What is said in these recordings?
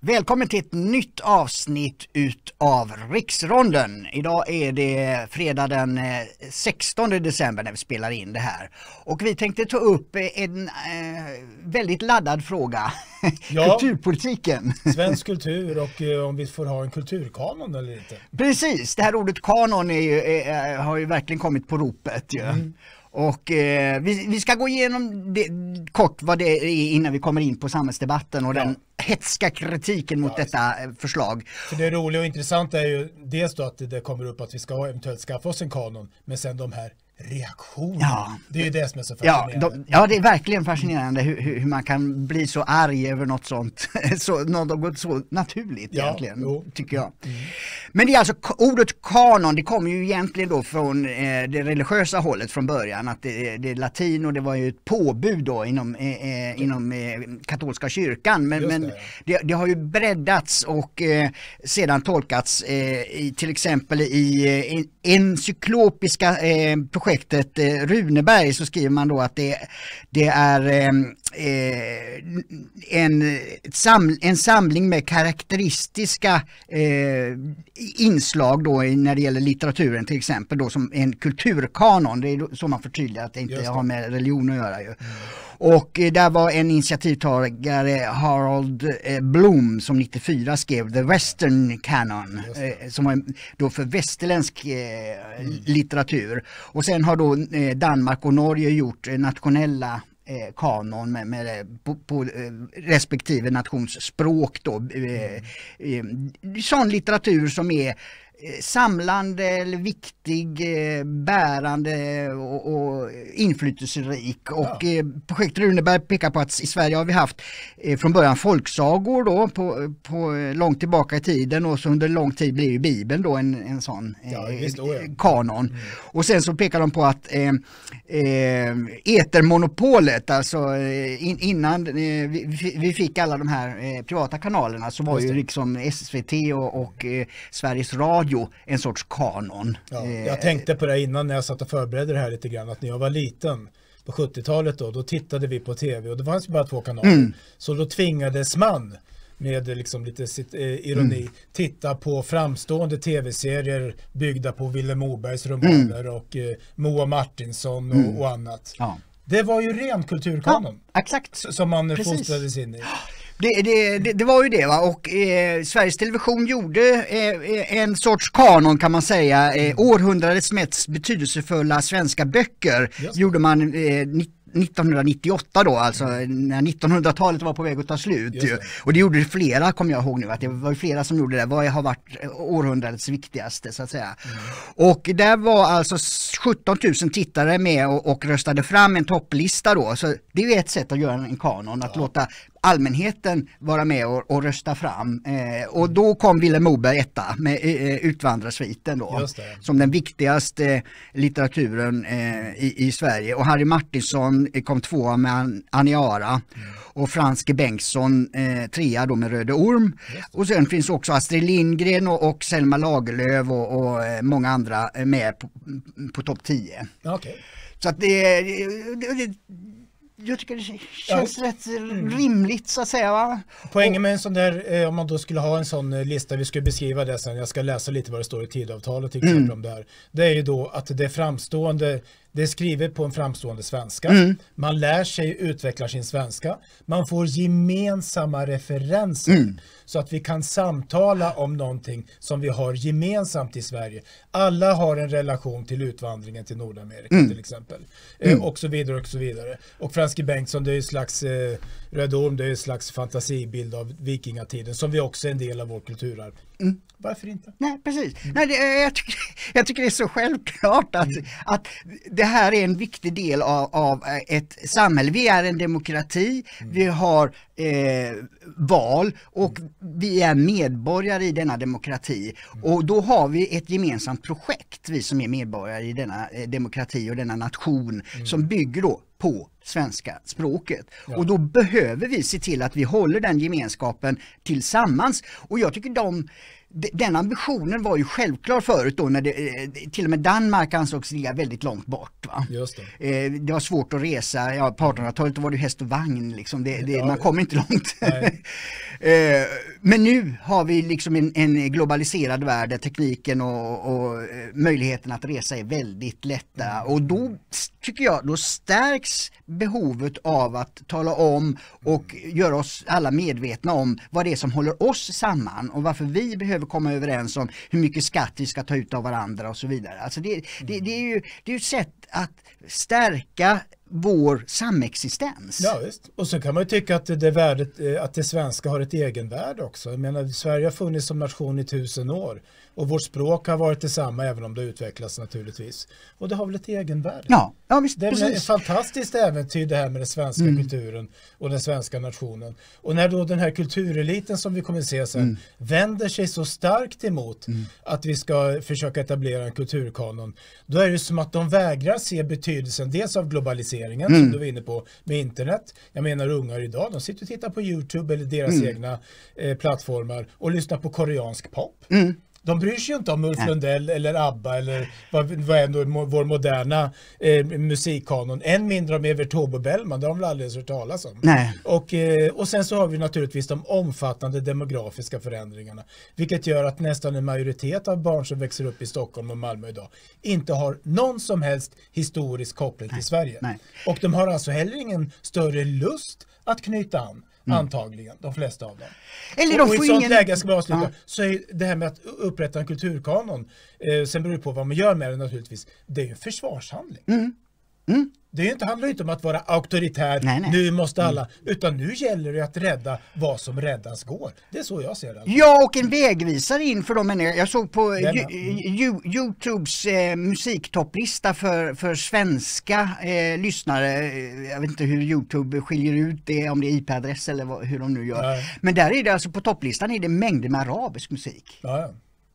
Välkommen till ett nytt avsnitt utav Riksronden. Idag är det fredag den 16 eh, december när vi spelar in det här. Och vi tänkte ta upp eh, en eh, väldigt laddad fråga. Ja, Kulturpolitiken. Svensk kultur och om vi får ha en kulturkanon eller inte. Precis, det här ordet kanon ju, har ju verkligen kommit på ropet. Ju. Mm. Och eh, vi, vi, ska gå igenom det, kort vad det är innan vi kommer in på samhällsdebatten och ja. den hetska kritiken mot ja, detta eh, förslag. För det roliga och intressanta är ju dels då att det kommer upp att vi ska eventuellt skaffa oss en kanon, men sen de här reaktion. Ja. Det är ju det som är så fascinerande. Ja, de, ja det är verkligen fascinerande hur, hur, man kan bli så arg över något sånt. så, något så naturligt ja, egentligen, jo. tycker jag. Mm. Men det är alltså ordet kanon, det kommer ju egentligen då från eh, det religiösa hållet från början. Att det, det är latin och det var ju ett påbud då inom, eh, eh inom eh, katolska kyrkan. Men, det, men det, det, har ju breddats och eh, sedan tolkats eh, i, till exempel i encyklopiska eh, projektet eh, Runeberg så skriver man då att det, det är ehm, Eh, en, sam, en samling med karaktäristiska eh, inslag då när det gäller litteraturen till exempel då som en kulturkanon. Det är så man förtydligar att det inte har med religion att göra. Ju. Och eh, där var en initiativtagare Harold eh, Bloom som 94 skrev The Western Canon som var då för västerländsk mm. litteratur. Och sen har då Danmark och Norge gjort nationella eh, kanon med, med på, eh, på, eh, respektive nations språk. Då. Eh, mm. sån litteratur som är samlande eller viktig, eh, bärande och, och inflytelserik. Och eh, projekt Runeberg pekar på att i Sverige har vi haft eh, från början folksagor då på, på långt tillbaka i tiden och så under lång tid blev Bibeln då en, en sån ja, kanon. Mm. Och sen så pekar de på att eh, etermonopolet, alltså in, innan eh, vi, vi, fick alla de här privata kanalerna så var ju liksom SVT och, och Sveriges Radio ånyo en sorts kanon. Ja, eh, jag tänkte på det innan när jag satt och förberedde det här lite grann, att när jag var liten på 70-talet då, då tittade vi på tv och det fanns bara två kanaler. Mm. Så då tvingades man med liksom lite sitt, eh, ironi, mm. titta på framstående tv-serier byggda på Vilhelm Mobergs mm. romaner mm. och eh, Moa Martinsson och, mm. och annat. Ja. Det var ju ren kulturkanon. Ja, exakt. Som man fostrades in i. Det, det, det, var ju det va och eh, Sveriges Television gjorde eh, en sorts kanon kan man säga. Eh, mm. århundradets mest betydelsefulla svenska böcker Just. gjorde man eh, 1998 då, alltså mm. när 1900-talet var på väg att ta slut. Det. Och det gjorde flera, kommer jag ihåg nu, att det var flera som gjorde det. Vad har varit eh, århundradets viktigaste så att säga. Mm. Och där var alltså 17 000 tittare med och, och, röstade fram en topplista då. Så det är ett sätt att göra en kanon, att ja. låta allmänheten vara med och, och rösta fram. Eh, och då kom Vilhelm Moberg etta med eh, eh Utvandrarsviten då, som den viktigaste eh, litteraturen eh, i, i, Sverige. Och Harry Martinsson eh, kom tvåa med Aniara mm. och Franske Bengtsson eh, trea då med Röde Orm. Och sen finns också Astrid Lindgren och, och Selma Lagerlöf och, och många andra med på, på topp 10. Okay. Så att det, det, det jag tycker det känns ja. rätt mm. rimligt så att säga. Va? Poängen med en sån där, eh, om man då skulle ha en sån eh, lista, vi skulle beskriva det sen, jag ska läsa lite vad det står i Tidöavtalet till mm. exempel mm. om det här. Det är ju då att det framstående det är skrivet på en framstående svenska. Mm. Man lär sig utvecklar sin svenska. Man får gemensamma referenser mm. så att vi kan samtala om någonting som vi har gemensamt i Sverige. Alla har en relation till utvandringen till Nordamerika mm. till exempel. Eh, mm. och så vidare och så vidare. Och Franske Bengtsson, det är ju slags eh, Röd Orm, det är ju slags fantasibild av vikingatiden som vi också är en del av vår kulturarv. Mm. Varför inte? Nej, precis. Mm. Nej, det, eh, jag, tycker, jag, tycker, det är så självklart att, mm. att det här är en viktig del av, av ett samhälle. Vi är en demokrati, mm. vi har eh, val och vi är medborgare i denna demokrati. Och då har vi ett gemensamt projekt, vi som är medborgare i denna eh, demokrati och denna nation, mm. som bygger då på svenska språket. Ja. Och då behöver vi se till att vi håller den gemenskapen tillsammans. Och jag tycker de den ambitionen var ju självklar förut då när det, eh, till och med Danmark ansågs ligga väldigt långt bort. Va? Det. Eh, det. var svårt att resa, ja, på 1800-talet var det häst och vagn, liksom. det, det, ja, man kom inte långt. Eh, men nu har vi liksom en, en globaliserad värld där tekniken och, och, möjligheten att resa är väldigt lätta mm. och då tycker jag, då stärks behovet av att tala om och mm. göra oss alla medvetna om vad det är som håller oss samman och varför vi behöver behöver komma överens om hur mycket skatt vi ska ta ut av varandra och så vidare. Alltså det, det, det är ju det är ett sätt att stärka vår samexistens. Ja, visst. Och så kan man ju tycka att det, värdet, eh, att det svenska har ett egenvärde också. Jag menar, Sverige har funnits som nation i tusen år. Och vårt språk har varit detsamma även om det utvecklats naturligtvis. Och det har väl ett egenvärde? Ja, ja visst, Det är precis. ett fantastiskt äventyr det här med den svenska mm. kulturen och den svenska nationen. Och när då den här kultureliten som vi kommer se sen mm. vänder sig så starkt emot mm. att vi ska försöka etablera en kulturkanon, då är det som att de vägrar se betydelsen dels av globaliseringen som mm. du var inne på med internet. Jag menar ungar idag, de sitter och tittar på Youtube eller deras mm. egna eh, plattformar och lyssnar på koreansk pop. Mm de bryr sig ju inte om Ulf Nej. Lundell eller ABBA eller vad, vad är ändå vår moderna eh, musikkanon. Än mindre om Evert Taube och Bellman, det har de väl aldrig hört talas om. Nej. Och, eh, och sen så har vi naturligtvis de omfattande demografiska förändringarna, vilket gör att nästan en majoritet av barn som växer upp i Stockholm och Malmö idag inte har någon som helst historisk koppling till Sverige. Nej. Och de har alltså heller ingen större lust att knyta an. Mm. Antagligen, de flesta av dem. Eller de får och, i ett sånt läge, ska man avsluta, ja. så är det här med att upprätta en kulturkanon, eh, sen beror det på vad man gör med den naturligtvis, det är ju en försvarshandling. Mm. Mm. Det inte, handlar inte om att vara auktoritär, nej, nej. nu måste mm. alla, utan nu gäller det att rädda vad som räddas går. Det är så jag ser det. Ja, och en vägvisare in för de människor, Jag såg på mm. Youtubes eh, musiktopplista för, för svenska eh, lyssnare. Jag vet inte hur Youtube skiljer ut det, om det är IP-adress eller vad, hur de nu gör. Nej. Men där är det alltså på topplistan är det mängder med arabisk musik. ja.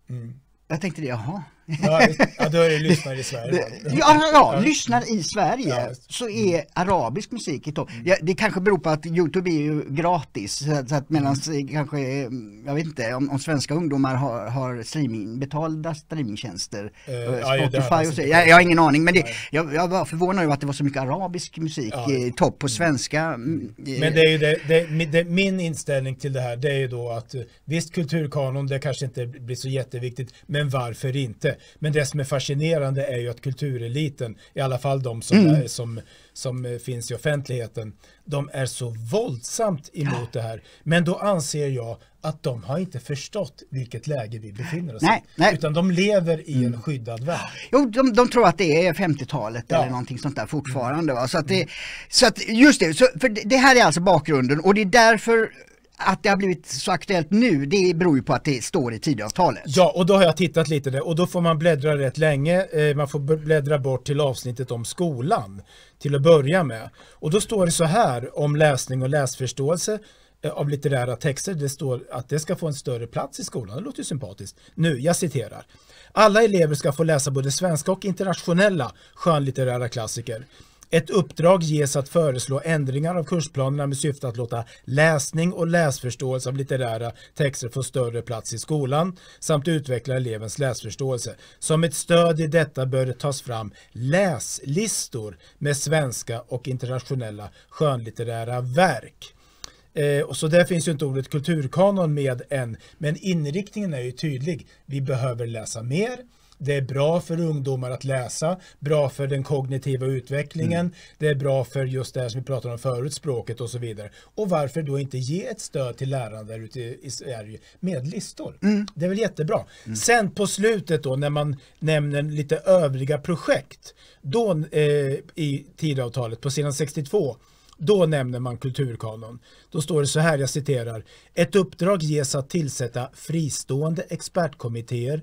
Mm. Jag tänkte det, jaha. Ja, då är det lyssnare i Sverige. Ja, ja, lyssnar i Sverige så är mm. arabisk musik i topp. det kanske beror på att Youtube är ju gratis så att medan mm. kanske, mm, jag vet inte, om, om svenska ungdomar har, har streaming, betalda streamingtjänster, eh, eh, Spotify och så, jag, jag har ingen aning men det, jag, jag var förvånad över att det var så mycket arabisk musik i topp på svenska. Men det är ju det, det, det, min inställning till det här det är ju då att eh, visst kulturkanon det kanske inte blir så jätteviktigt men varför inte? Men det som är fascinerande är ju att kultureliten, i alla fall de som, mm. är, som, som eh, finns i offentligheten, de är så våldsamt emot det här. Men då anser jag att de har inte förstått vilket läge vi befinner oss nej, i. Nej. Utan de lever i en mm. skyddad värld. Jo, de, de tror att det är 50-talet ja. eller någonting sånt där fortfarande. Va? Så, att det, mm. så att just det, så, för det här är alltså bakgrunden och det är därför att det har blivit så aktuellt nu det beror ju på att det står i Tidöavtalet. Ja, och då har jag tittat lite där och då får man bläddra rätt länge. Eh, man får bläddra bort till avsnittet om skolan till att börja med. Och då står det så här om läsning och läsförståelse eh, av litterära texter. Det står att det ska få en större plats i skolan. Det låter ju sympatiskt. Nu, jag citerar. Alla elever ska få läsa både svenska och internationella skönlitterära klassiker. Ett uppdrag ges att föreslå ändringar av kursplanerna med syfte att låta läsning och läsförståelse av litterära texter få större plats i skolan samt utveckla elevens läsförståelse. Som ett stöd i detta bör det tas fram läslistor med svenska och internationella skönlitterära verk. Eh, och så där finns ju inte ordet kulturkanon med än, men inriktningen är ju tydlig. Vi behöver läsa mer, det är bra för ungdomar att läsa, bra för den kognitiva utvecklingen, mm. det är bra för just det här som vi pratade om förut, språket och så vidare. Och varför då inte ge ett stöd till lärarna där ute i Sverige med listor? Mm. Det är väl jättebra. Mm. Sen på slutet då när man nämner lite övriga projekt, då eh, i tidavtalet på sidan 62 då nämner man kulturkanon. Då står det så här, jag citerar. Ett uppdrag ges att tillsätta fristående expertkommittéer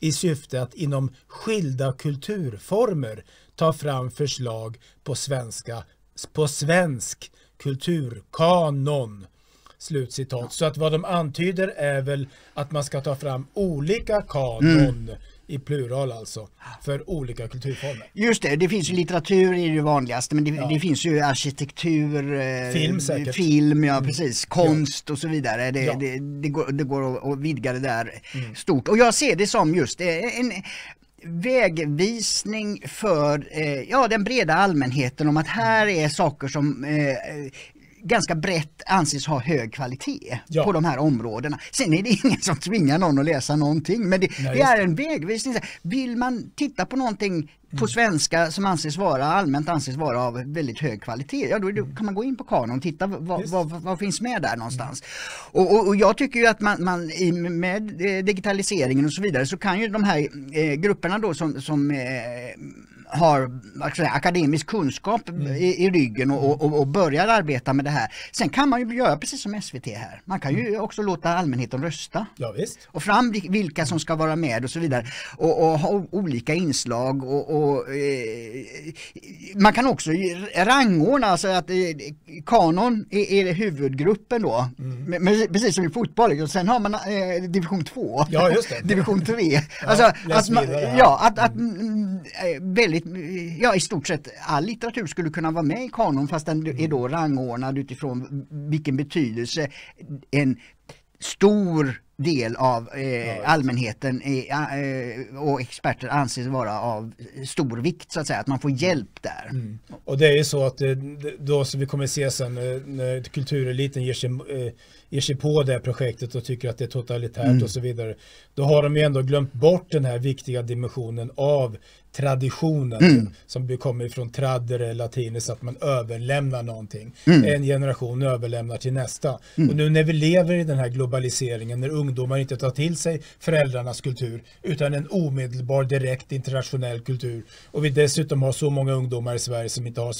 i syfte att inom skilda kulturformer ta fram förslag på, svenska, på svensk kulturkanon. Slutcitat. Så att vad de antyder är väl att man ska ta fram olika kanon mm i plural alltså, för olika kulturformer. Just det, det finns ju litteratur är det vanligaste men det, ja. det finns ju arkitektur, eh, film, säkert. film ja, precis, konst ja. och så vidare. Det, ja. det, det, går, det går att vidga det där mm. stort. Och jag ser det som just eh, en vägvisning för eh, ja, den breda allmänheten om att här är saker som eh, ganska brett anses ha hög kvalitet ja. på de här områdena. Sen är det ingen som tvingar någon att läsa någonting men det, Nej, det är en vägvisning. Vill man titta på någonting på mm. svenska som anses vara, allmänt anses vara av väldigt hög kvalitet, ja då det, mm. kan man gå in på kanon och titta vad, vad, vad finns med där någonstans. Mm. Och, och, och, jag tycker ju att man, man, med eh, digitaliseringen och så vidare så kan ju de här eh, grupperna då som, som eh, har säga, akademisk kunskap mm. i, i, ryggen och, och, och, börjar arbeta med det här. Sen kan man ju göra precis som SVT här. Man kan ju mm. också låta allmänheten rösta. Ja, och fram vilka som ska vara med och så vidare. Och, och ha olika inslag och, eh, man kan också rangordna, alltså att eh, kanon är, är huvudgruppen då. Mm. Men, men, precis som i fotboll, och liksom. sen har man eh, division 2, ja, division 3. Alltså, att, ja, att, att mm. eh, väldigt väldigt, ja i stort sett all litteratur skulle kunna vara med i kanon fast den är då mm. rangordnad utifrån vilken betydelse en stor del av eh, allmänheten eh, och experter anses vara av stor vikt så att säga, att man får mm. hjälp där. Mm. Och det är ju så att eh, då som vi kommer se sen eh, när kultureliten ger sig, eh, ger sig på det här projektet och tycker att det är totalitärt mm. och så vidare, då har de ju ändå glömt bort den här viktiga dimensionen av traditionen mm. som kommer från tradere, latiner, att man överlämnar någonting. Mm. En generation överlämnar till nästa. Mm. Och nu när vi lever i den här globaliseringen, när ungdomar inte tar till sig föräldrarnas kultur, utan en omedelbar, direkt internationell kultur, och vi dessutom har så många ungdomar i Sverige som inte har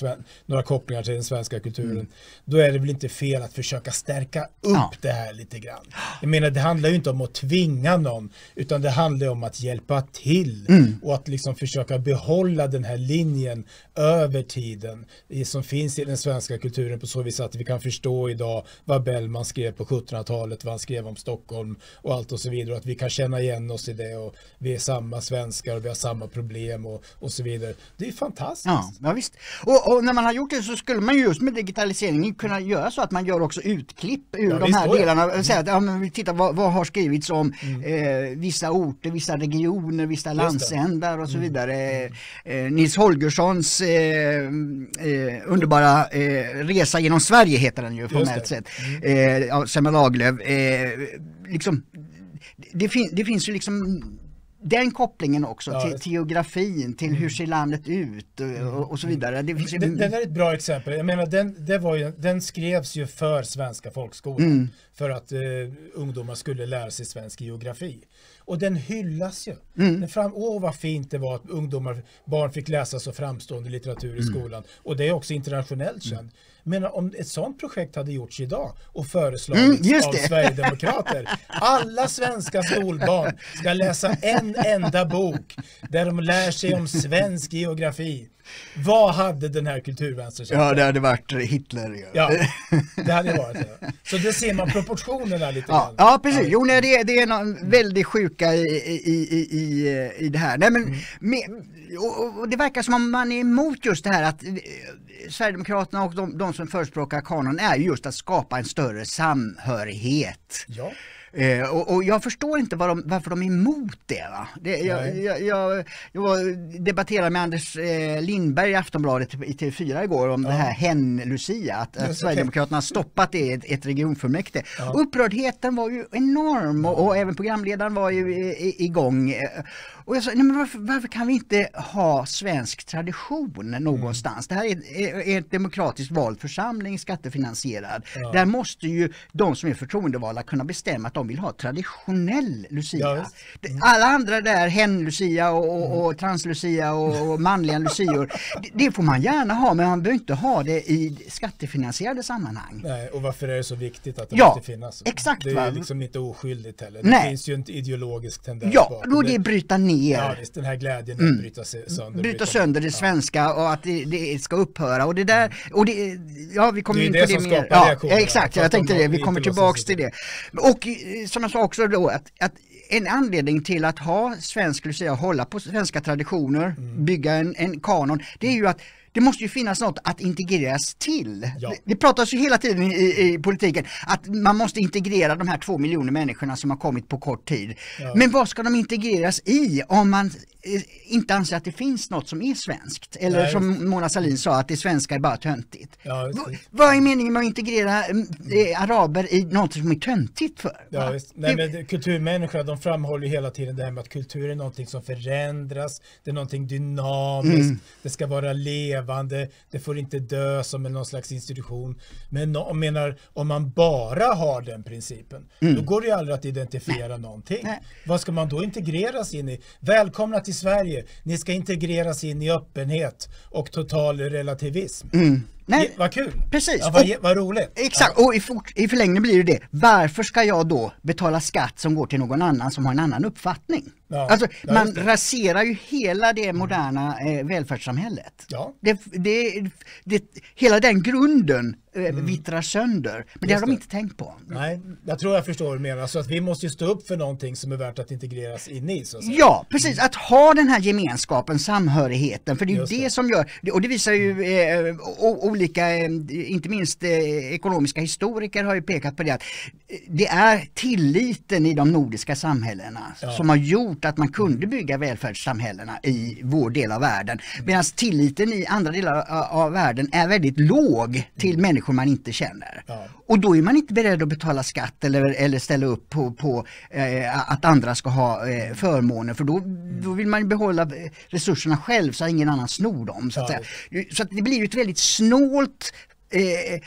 några kopplingar till den svenska kulturen, mm. då är det väl inte fel att försöka stärka upp ja. det här lite grann. Jag menar, det handlar ju inte om att tvinga någon, utan det handlar om att hjälpa till mm. och att liksom försöka försöka behålla den här linjen över tiden som finns i den svenska kulturen på så vis att vi kan förstå idag vad Bellman skrev på 1700-talet, vad han skrev om Stockholm och allt och så vidare. Och att vi kan känna igen oss i det och vi är samma svenskar och vi har samma problem och, och så vidare. Det är fantastiskt. Ja, ja visst. Och, och, när man har gjort det så skulle man just med digitaliseringen kunna göra så att man gör också utklipp ur ja, de här delarna. Mm. att, ja, men vi vad, vad har skrivits om mm. eh, vissa orter, vissa regioner, vissa landsändar och så mm. vidare tidigare eh, Nils Holgerssons eh, eh, underbara resa genom Sverige heter den ju formellt sett. Mm. av Selma Lagerlöf. Liksom, det, fin det finns ju liksom den kopplingen också ja, till, geografin, till mm. hur ser landet ut och, och, och så mm. vidare. Det finns ju... den, den är ett bra exempel. Jag menar, den, det var ju, den skrevs ju för svenska folkskolan mm. för att eh, ungdomar skulle lära sig svensk geografi. Och den hyllas ju. Mm. Den fram, åh vad fint det var att ungdomar, barn fick läsa så framstående litteratur i mm. skolan. Och det är också internationellt mm. känd. Men om ett sådant projekt hade gjorts idag och föreslagits mm, av Sverigedemokrater. Alla svenska skolbarn ska läsa en enda bok där de lär sig om svensk geografi. Vad hade den här kulturvänsterkänslan? Ja, det hade varit Hitler. Ju. Ja, det hade varit det. Så det ser man proportionerna lite ja, grann. Ja, precis. Jo, nej, det, det är någon väldigt sjuka i, i, i, i det här. Nej, men, mm. med, och, och, det verkar som om man är emot just det här att Sverigedemokraterna och de, de som förespråkar kanon är just att skapa en större samhörighet. Ja. Eh, och, och, jag förstår inte var de, varför de är emot det. Va? det jag, jag, jag, jag, debatterade med Anders eh, Lindberg i Aftonbladet i TV4 igår om ja. det här hen-Lucia, att, att Sverigedemokraterna stoppat det i ett, ett regionfullmäktige. Ja. Upprördheten var ju enorm och, och även programledaren var ju i, i, igång. Eh, och jag sa, nej, men varför, varför, kan vi inte ha svensk tradition mm. någonstans? Mm. Det här är, är ett demokratiskt vald församling, skattefinansierad. Ja. Där måste ju de som är förtroendevalda kunna bestämma att de vill ha traditionell Lucia. Ja, mm. Alla andra där, hen-Lucia och, och, mm. och trans-Lucia och, och manliga lucior, det, det, får man gärna ha men man behöver inte ha det i skattefinansierade sammanhang. Nej, och varför är det så viktigt att det ja, måste finnas? Exakt. Det är va? liksom inte oskyldigt heller. Det finns ju en ideologisk tendens Ja, bakom. då det är bryta ner. Ja, visst, den här glädjen mm. att bryta sönder. Bryta sönder det svenska och att det, det ska upphöra och det där, mm. och det, ja vi kommer in på det, det mer. Ja, exakt, jag tänkte det, vi kommer tillbaka till det. Och som jag sa också då, att, att en anledning till att ha svensk lucia, hålla på svenska traditioner, mm. bygga en, en kanon, det är ju att det måste ju finnas något att integreras till. Ja. Det, det pratas ju hela tiden i, i, politiken att man måste integrera de här två miljoner människorna som har kommit på kort tid. Ja. Men vad ska de integreras i om man eh, inte anser att det finns något som är svenskt? Eller Nej. som Mona Sahlin sa, att det svenska är bara töntigt. Ja, vad är meningen med att integrera mm, eh, araber i något som är töntigt för? Ja, Nej, men kulturmänniskorna de framhåller hela tiden det här med att kultur är någonting som förändras, det är någonting dynamiskt, mm. det ska vara levande levande, det får inte dö som någon slags institution. Men om, menar, om man bara har den principen, mm. då går det ju aldrig att identifiera Nej. någonting. Nej. Vad ska man då integreras in i? Välkomna till Sverige, ni ska integreras in i öppenhet och total relativism. Mm. Nej, vad kul! Precis! Ja, vad, och, vad roligt! Exakt, ja. och i, fort, i förlängningen blir det det. Varför ska jag då betala skatt som går till någon annan som har en annan uppfattning? Ja, alltså, man raserar ju hela det mm. moderna eh, välfärdssamhället. Ja. Det, det, det, hela den grunden Eh, mm. vittrar sönder. Men det har de inte tänkt på. Nej, jag tror jag förstår vad du menar. Så alltså att vi måste stå upp för någonting som är värt att integreras in i. Så att Ja, precis. Att ha den här gemenskapen, samhörigheten. För det är ju det, det, som gör, och det visar ju eh, olika, eh, inte minst eh, ekonomiska historiker har ju pekat på det att eh, det är tilliten i de nordiska samhällena ja. som har gjort att man kunde bygga välfärdssamhällena i vår del av världen. Medan tilliten i andra delar av världen är väldigt låg till människor mm människor man inte känner. Ja. Och då är man inte beredd att betala skatt eller, eller ställa upp på, på eh, att andra ska ha eh, förmåner för då, mm. då vill man behålla eh, resurserna själv så att ingen annan snor dem. Så, att ja. så att det blir ett väldigt snålt eh, eh,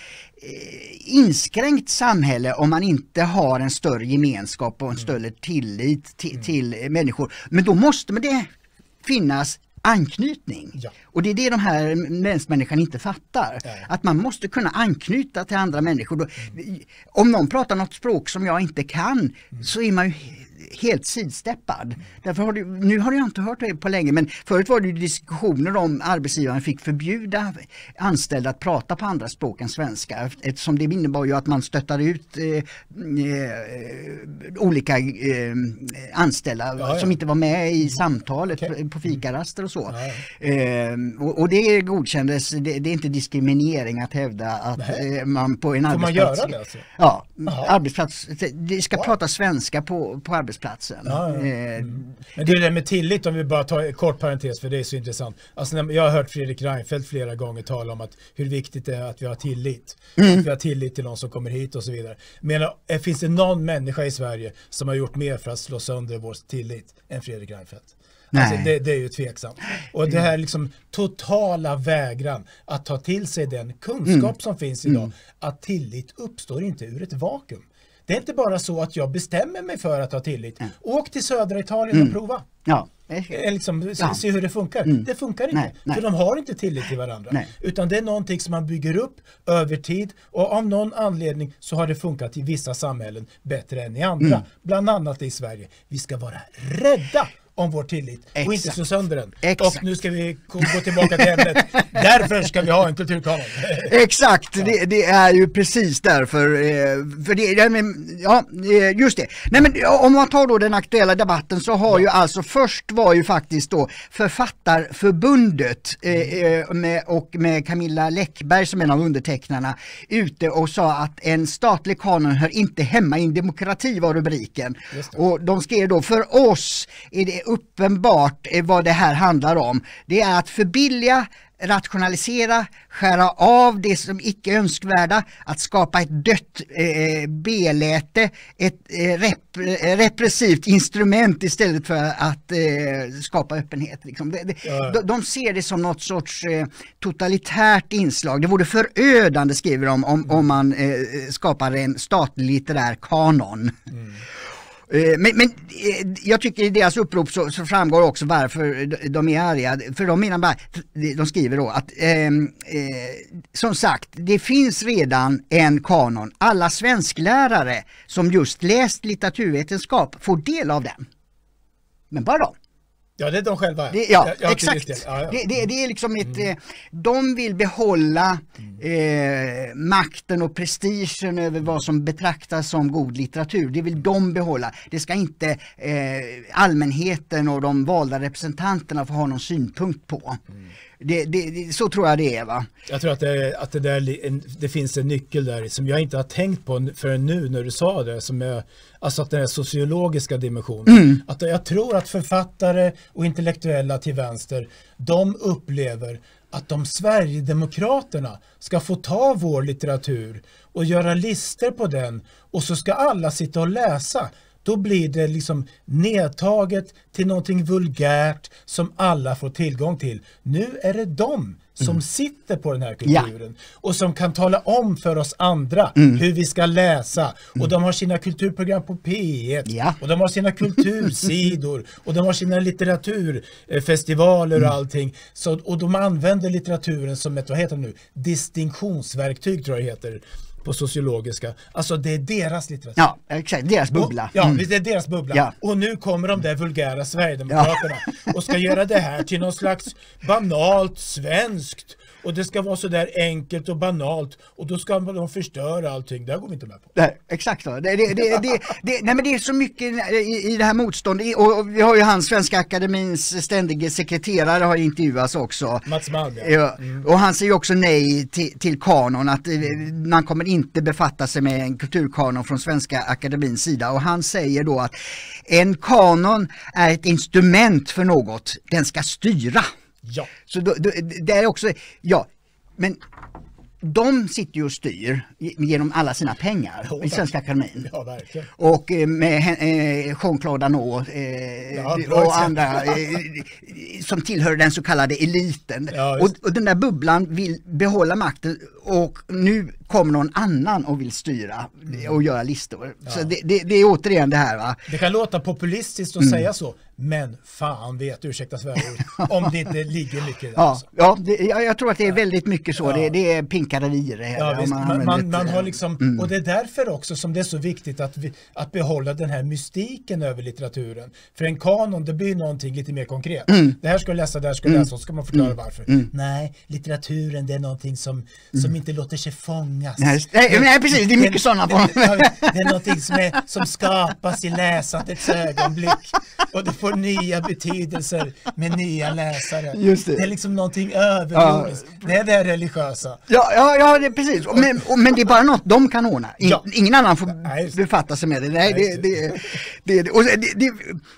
inskränkt samhälle om man inte har en större gemenskap och en mm. större tillit till, mm. människor. Men då måste det finnas anknytning. Ja. Och det är det de här människan inte fattar. Ja, ja. Att man måste kunna anknyta till andra människor. Mm. Om någon pratar något språk som jag inte kan mm. så är man ju helt sidsteppad. Därför har du, nu har jag inte hört det på länge men förut var det diskussioner om arbetsgivaren fick förbjuda anställda att prata på andra språk än svenska eftersom det innebar ju att man stöttade ut eh, eh olika eh, anställda ja, ja. som inte var med i mm. samtalet okay. på mm. fikaraster och så. Ja, eh, och, och, det godkändes, det, det, är inte diskriminering att hävda att eh, man på en Får arbetsplats... Får man göra det? Alltså? Ja, arbetsplats, det ska wow. prata svenska på, på arbetsplatsen arbetsplatsen. Ja, ja. Eh, mm. Men det är det där med tillit, om vi bara tar en kort parentes för det är så intressant. Alltså, jag har hört Fredrik Reinfeldt flera gånger tala om att hur viktigt det är att vi har tillit. Mm. Att vi har tillit till någon som kommer hit och så vidare. Men eh, finns det någon människa i Sverige som har gjort mer för att slå sönder vår tillit än Fredrik Reinfeldt? Alltså, det, det, är ju tveksamt. Och det här liksom totala vägran att ta till sig den kunskap mm. som finns idag, mm. att tillit uppstår inte ur ett vakuum. Det är inte bara så att jag bestämmer mig för att ha tillit. Mm. Åk till södra Italien mm. och prova. Ja. Eh, liksom, se, se, hur det funkar. Mm. Det funkar inte, nej, nej. för de har inte tillit till varandra. Nej. Utan det är någonting som man bygger upp över tid och av någon anledning så har det funkat i vissa samhällen bättre än i andra. Mm. Bland annat i Sverige. Vi ska vara rädda om vår tillit Exakt. och inte slå sönder den. Exakt. Och nu ska vi gå tillbaka till ämnet. därför ska vi ha en kulturkanon. Exakt, ja. det, det, är ju precis därför. Eh, för det, ja, eh, just det. Nej, men om man tar då den aktuella debatten så har ja. ju alltså först var ju faktiskt då Författarförbundet eh, mm. med, och med Camilla Läckberg som en av undertecknarna ute och sa att en statlig kanon hör inte hemma i en demokrati var rubriken. Och de skrev då för oss är det är uppenbart eh, vad det här handlar om. Det är att förbilliga rationalisera, skära av det som icke är önskvärda, att skapa ett dött eh, beläte, ett eh, rep eh, repressivt instrument istället för att eh, skapa öppenhet. Liksom. De, de, de, ser det som något sorts eh, totalitärt inslag. Det vore förödande, skriver de, om, om man eh, skapar en statlig litterär kanon. Mm. Eh, men, men eh, jag tycker i deras upprop så, så, framgår också varför de är arga. För de menar bara, de skriver då att eh, eh, som sagt, det finns redan en kanon. Alla svensklärare som just läst litteraturvetenskap får del av den. Men bara de. Ja, det är de själva. Det, ja, jag, jag exakt. Det. Ja, ja. Det, det, är liksom ett, mm. De vill behålla mm eh, makten och prestigen över vad som betraktas som god litteratur. Det vill de behålla. Det ska inte eh, allmänheten och de valda representanterna få ha någon synpunkt på. Mm. Det, det, så tror jag det är. Va? Jag tror att, det, att det, där, det finns en nyckel där som jag inte har tänkt på förrän nu när du sa det. Som är, alltså att den sociologiska dimensionen. Mm. Att jag tror att författare och intellektuella till vänster, de upplever att om Sverigedemokraterna ska få ta vår litteratur och göra lister på den och så ska alla sitta och läsa då blir det liksom nedtaget till någonting vulgärt som alla får tillgång till. Nu är det de som mm. sitter på den här kulturen ja. och som kan tala om för oss andra mm. hur vi ska läsa. Mm. Och de har sina kulturprogram på P1 ja. och de har sina kultursidor och de har sina litteraturfestivaler och mm. allting. Så, och de använder litteraturen som ett, vad heter det nu, distinktionsverktyg tror jag det heter på sociologiska. Alltså det är deras litteratur. Ja, exakt. Deras bubbla. Och, ja, mm. det är deras bubbla. Ja. Och nu kommer de där vulgära Sverigedemokraterna ja. och ska göra det här till någon slags banalt svenskt och det ska vara så där enkelt och banalt och då ska de förstöra allting. Det här går vi inte med på. Nej, exakt. Det, det, det, det, nej, men det är så mycket i, i det här motståndet och, vi har ju han Svenska Akademins ständige sekreterare har intervjuats också. Mats Malm ja. Mm. Och han säger också nej till, till kanon att eh, man kommer inte befatta sig med en kulturkanon från Svenska Akademins sida och han säger då att en kanon är ett instrument för något, den ska styra. Ja. Så då, då, det är också, ja, men de sitter ju och styr genom alla sina pengar ja, i Svenska Akademien. Ja, och eh, med eh, Jean-Claude Anot eh, ja, och andra som tillhör den så kallade eliten. Och, och, den där bubblan vill behålla makten och nu kommer någon annan och vill styra mm. och göra listor. Ja. Så det, det, det, är återigen det här va. Det kan låta populistiskt att mm. säga så, men fan vet, ursäkta Sverige, om det inte ligger mycket där. Ja, alltså. ja det, jag, jag, tror att det är väldigt mycket så, ja. det, det är pinkaderier. Eh, ja, man, man, man, man, har eh, liksom, mm. Och det är därför också som det är så viktigt att, vi, att behålla den här mystiken över litteraturen. För en kanon, det blir någonting lite mer konkret. Mm. Det här ska du läsa, det här ska du mm. läsa, och så ska man förklara mm. varför. Nej, litteraturen det är någonting som, som inte låter sig fånga fångas. Nej, nej precis, det är mycket sådana på det, det är någonting som, är, som skapas i läsandets ögonblick och det får nya betydelser med nya läsare. Det. det. är liksom någonting överjordiskt. Ja. Det är det religiösa. Ja, ja, ja det, precis. Men, och, men det är bara något de kan ordna. In, ja. Ingen annan får ja, befatta sig med det. Nej, det, det, det, och det,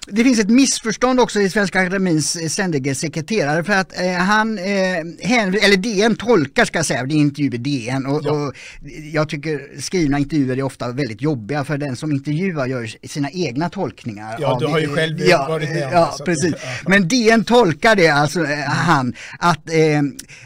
det, finns ett missförstånd också i Svenska Akademins eh, ständige sekreterare för att eh, han, eh, eller DN tolkar ska jag säga, det är intervju i DN och, ja. och, jag tycker skrivna intervjuer är ofta väldigt jobbiga för den som intervjuar gör sina egna tolkningar. Ja, du har ju själv ja, varit med om ja, alltså. precis. Men DN tolkar det, alltså eh, han, att eh,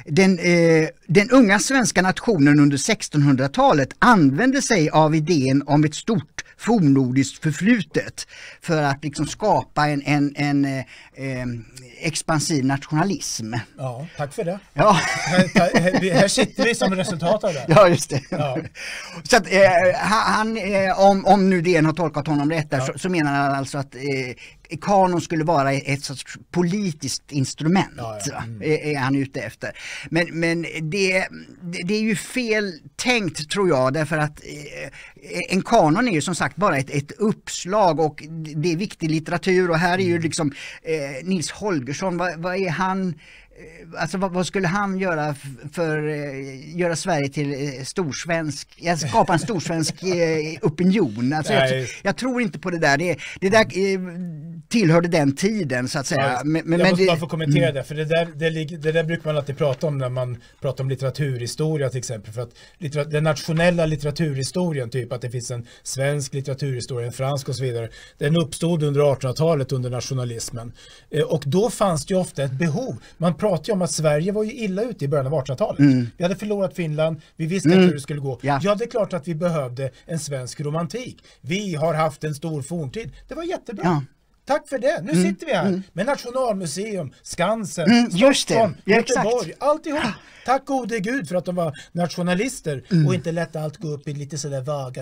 den, eh, den unga svenska nationen under 1600-talet använde sig av idén om ett stort fornnordiskt förflutet för att liksom skapa en, en, en eh, eh, expansiv nationalism. Ja, tack för det. Ja. här, här sitter vi som resultat av det. Ja, just det. Ja. Så att, eh, han, eh, om, om nu DN har tolkat honom rätt där, ja. så, så menar han alltså att eh, kanon skulle vara ett sorts politiskt instrument. Ja, ja. Mm. Är han ute efter. Men, men det, det är ju fel tänkt tror jag därför att eh, en kanon är ju som sagt bara ett, ett uppslag och det är viktig litteratur och här är ju mm. liksom eh, Nils Holgersson, vad, vad är han? Eh, alltså vad, vad, skulle han göra för att eh, göra Sverige till eh, storsvensk, skapa en storsvensk opinion. Alltså, jag, jag, tror inte på det där. Det, det där tillhörde den tiden så att säga. men, men, jag måste bara få kommentera mm. det, för det där, det, det där brukar man alltid prata om när man pratar om litteraturhistoria till exempel. För att litter, den nationella litteraturhistorien, typ att det finns en svensk litteraturhistoria, en fransk och så vidare, den uppstod under 1800-talet under nationalismen. och då fanns det ofta ett behov. Man pratar ju om att Sverige var ju illa ute i början av 1800-talet. Mm. Vi hade förlorat Finland, vi visste mm. inte hur det skulle gå. Ja. ja, det är klart att vi behövde en svensk romantik. Vi har haft en stor forntid. Det var jättebra. Ja. Tack för det, nu mm. sitter vi här mm. med Nationalmuseum, Skansen, mm, Stockholm, det. Göteborg, exakt. alltihop. Ah. Tack gode gud för att de var nationalister mm. och inte lät allt gå upp i lite sådär vaga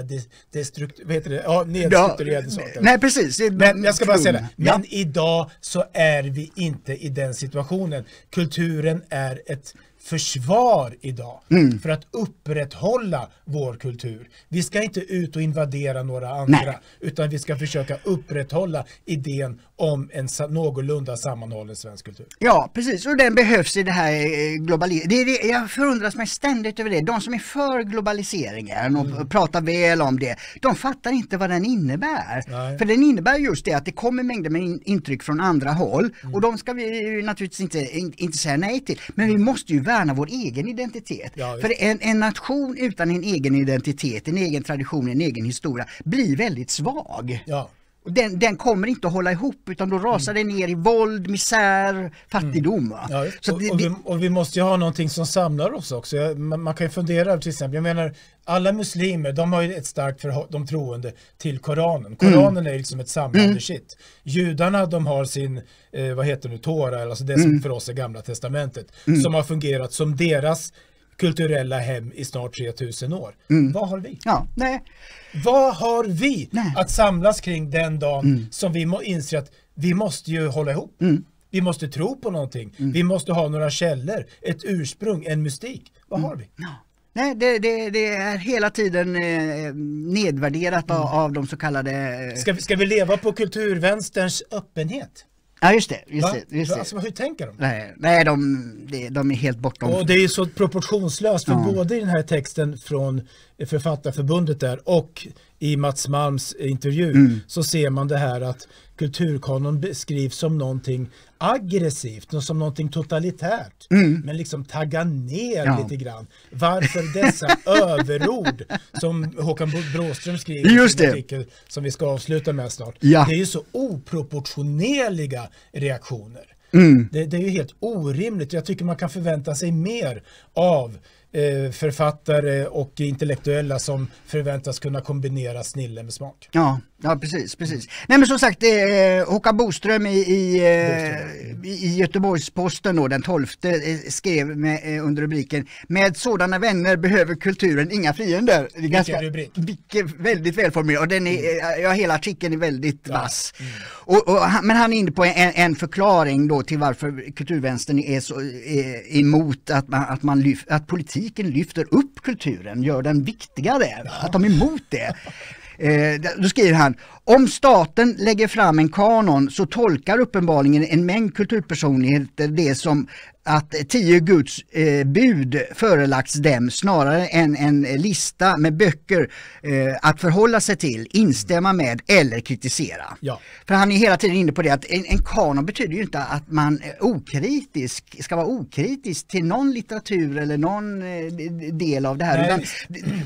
destrukt, vad heter det? Ja, nedstrukturerade ja, saker. Nej precis. Men jag ska bara säga det, mm. men ja. idag så är vi inte i den situationen. Kulturen är ett försvar idag mm. för att upprätthålla vår kultur. Vi ska inte ut och invadera några andra Nej. utan vi ska försöka upprätthålla idén om en någorlunda sammanhållen svensk kultur. Ja precis och den behövs i det här eh, globaliseringen. Jag förundras mig ständigt över det. De som är för globaliseringen och mm. pratar väl om det, de fattar inte vad den innebär. Nej. För den innebär just det att det kommer mängder med in intryck från andra håll mm. och de ska vi naturligtvis inte, in inte säga nej till. Men vi måste ju värna vår egen identitet. Ja, för en, en nation utan en egen identitet, en egen tradition, en egen historia blir väldigt svag. Ja. Den, den, kommer inte att hålla ihop utan då rasar mm. den ner i våld, misär, fattigdom. Mm. Ja, så och, det, och, vi, och, vi, måste ju ha någonting som samlar oss också. Man, man kan ju fundera över till exempel, jag menar alla muslimer de har ju ett starkt förhållande, de troende, till Koranen. Mm. Koranen mm. är liksom ett samlande mm. shit. Judarna de har sin, eh, vad heter det nu, Tora, alltså det som mm. för oss är gamla testamentet, som har fungerat som deras kulturella hem i snart 3000 år. Mm. Vad har vi? Ja, nej. Vad har vi nej. att samlas kring den dagen mm. som vi inser att vi måste ju hålla ihop? Mm. Vi måste tro på någonting. Mm. Vi måste ha några källor, ett ursprung, en mystik. Vad har mm. vi? Ja. Nej, det, det, det, är hela tiden eh, nedvärderat av, mm. av de så kallade... Eh, ska, ska vi leva på kulturvänsterns öppenhet? Ja just det. Just det, just det. Alltså, hur tänker de? Nej, nej de, de är helt bortom. Och det är så proportionslöst för ja. både i den här texten från Författarförbundet där och i Mats Malms intervju mm. så ser man det här att kulturkanon beskrivs som någonting aggressivt, som någonting totalitärt. Mm. Men liksom tagga ner ja. lite grann. Varför dessa överord som Håkan Bråström skriver Just i sin artikel som vi ska avsluta med snart. Ja. Det är ju så oproportionerliga reaktioner. Mm. Det, det, är ju helt orimligt. Jag tycker man kan förvänta sig mer av Eh, författare och intellektuella som förväntas kunna kombinera snille med smak. Ja, ja precis. precis. Nej men som sagt, eh, Håkan Boström i, i, Boström. Eh, i Göteborgs-Posten den 12 eh, skrev med, under rubriken Med sådana vänner behöver kulturen inga fiender. Det är ganska, vilken rubrik. väldigt välformulerad och den är, mm. ja, hela artikeln är väldigt ja. vass. Mm. Och, och, men han är inne på en, en, förklaring då till varför kulturvänstern är så är emot att man, att man lyf, att politik politiken lyfter upp kulturen, gör den viktigare, att de är emot det. Eh, då skriver han, om staten lägger fram en kanon så tolkar uppenbarligen en mängd kulturpersonligheter det som att tio Guds eh, bud förelagts dem snarare än en lista med böcker eh, att förhålla sig till, instämma med eller kritisera. Ja. För han är hela tiden inne på det att en, en kanon betyder ju inte att man eh, okritisk, ska vara okritisk till någon litteratur eller någon eh, del av det här. Utan,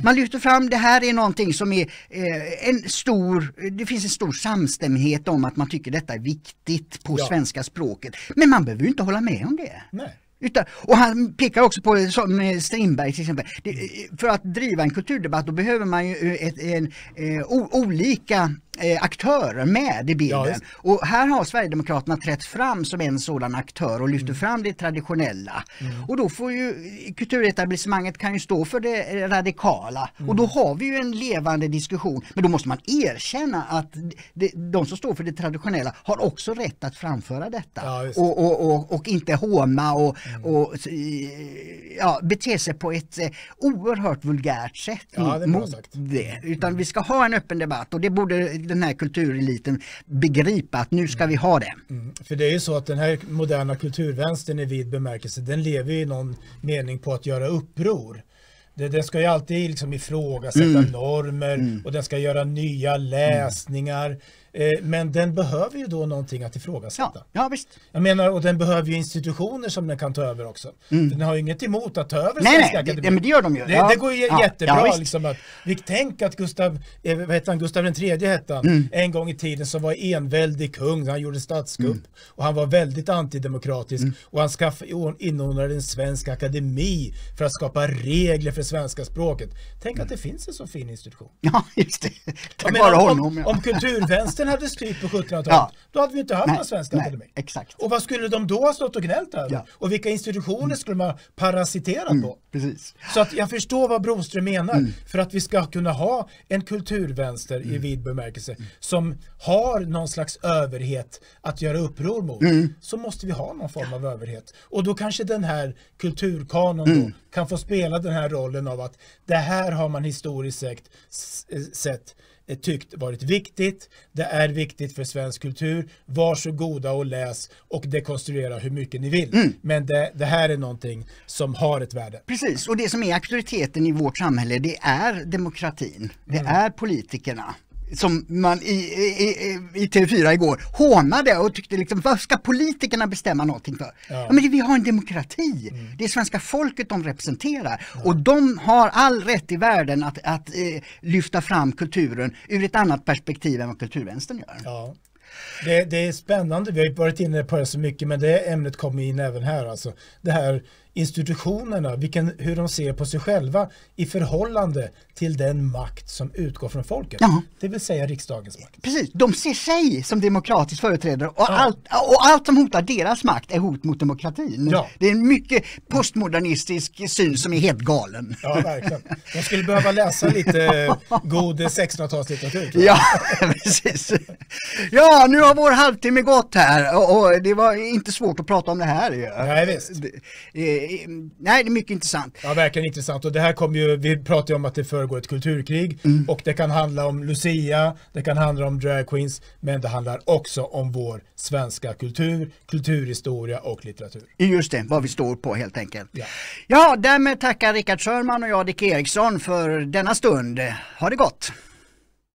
man lyfter fram det här är någonting som är eh, en stor, det finns en stor samstämmighet om att man tycker detta är viktigt på ja. svenska språket. Men man behöver ju inte hålla med om det. Nej. Utan, och han pekar också på som eh, Strindberg till exempel. Det, eh, för att driva en kulturdebatt då behöver man ju eh, ett, en, en, o, olika eh, aktörer med i bilden. Ja, och här har Sverigedemokraterna trätt fram som en sådan aktör och lyfter mm. fram det traditionella. Mm. Och då får ju kulturetablissemanget kan ju stå för det radikala mm. och då mm. har vi ju en levande diskussion. Men då måste man erkänna att det, de som står för det traditionella har också rätt att framföra detta ja, och, och, och, och, inte håna och, mm. och eh, ja, bete sig på ett eh, oerhört vulgärt sätt ja, det mot det. Utan vi ska ha en öppen debatt och det borde den här kultureliten begripa att nu ska vi ha det. Mm. För det är ju så att den här moderna kulturvänstern i vid bemärkelse den lever i någon mening på att göra uppror. Den ska ju alltid liksom ifrågasätta mm. normer mm. och den ska göra nya läsningar. Eh, men den behöver ju då någonting att ifrågasätta. Ja, ja, visst. Jag menar, och den behöver ju institutioner som den kan ta över också. Mm. Den har ju inget emot att ta över nej, Svenska nej, Akademin. men det gör de ju. Det, ja. det går ju ja, jättebra. Ja, liksom att, vi, tänk att Gustav, eh, vad hette han, Gustav III hette han, mm. en gång i tiden som var enväldig kung, han gjorde statskupp mm. och han var väldigt antidemokratisk mm. och han inordnade en svensk akademi för att skapa regler för svenska språket. Tänk att mm. det finns en så fin institution. Ja, just det. Tack vare honom. Om, om kulturvänstern den hade styrt på 1700-talet, ja. då hade vi inte haft någon svensk akademi. Exakt. Och vad skulle de då ha stått och gnällt över? Ja. Och vilka institutioner mm. skulle de ha parasiterat mm, på? Precis. Så att jag förstår vad Broström menar. Mm. För att vi ska kunna ha en kulturvänster i mm. vid bemärkelse mm. som har någon slags överhet att göra uppror mot. Mm. Så måste vi ha någon form av överhet. Och då kanske den här kulturkanon kan få spela den här rollen av att det här har man historiskt sett, eh, sett Eh, tyckt varit viktigt. Det är viktigt för svensk kultur. Varsågoda och läs och dekonstruera hur mycket ni vill. Mm. Men det, det, här är någonting som har ett värde. Precis, och det som är auktoriteten i vårt samhälle det är demokratin. Det mm. är politikerna som man i, i, i TV4 igår hånade och tyckte liksom, vad ska politikerna bestämma någonting för? Ja. ja men det, vi har en demokrati, mm. det är svenska folket de representerar ja. och de har all rätt i världen att, att eh, lyfta fram kulturen ur ett annat perspektiv än vad kulturvänstern gör. Ja. Det, det, är spännande, vi har varit inne på det så mycket men det ämnet kommer in även här alltså. Det här institutionerna, vilken, hur de ser på sig själva i förhållande till den makt som utgår från folket, ja. det vill säga riksdagens makt. Precis, de ser sig som demokratiskt företrädare och, ja. allt, och allt som hotar deras makt är hot mot demokratin. Ja. Det är en mycket postmodernistisk syn som är helt galen. Ja, verkligen. De skulle behöva läsa lite eh, god 1600-talslitteratur. Ja, precis. Ja, nu har vår halvtimme gått här och, och det var inte svårt att prata om det här. Nej, visst. Det, eh, Eh, nej, det är mycket intressant. Ja, verkligen intressant. Och det här kommer ju, vi pratar ju om att det föregår ett kulturkrig mm. och det kan handla om Lucia, det kan handla om dragqueens, men det handlar också om vår svenska kultur, kulturhistoria och litteratur. Just det, vad vi står på helt enkelt. Ja, ja därmed tackar Rickard Sörman och jag Dick Eriksson för denna stund. Ha det gott!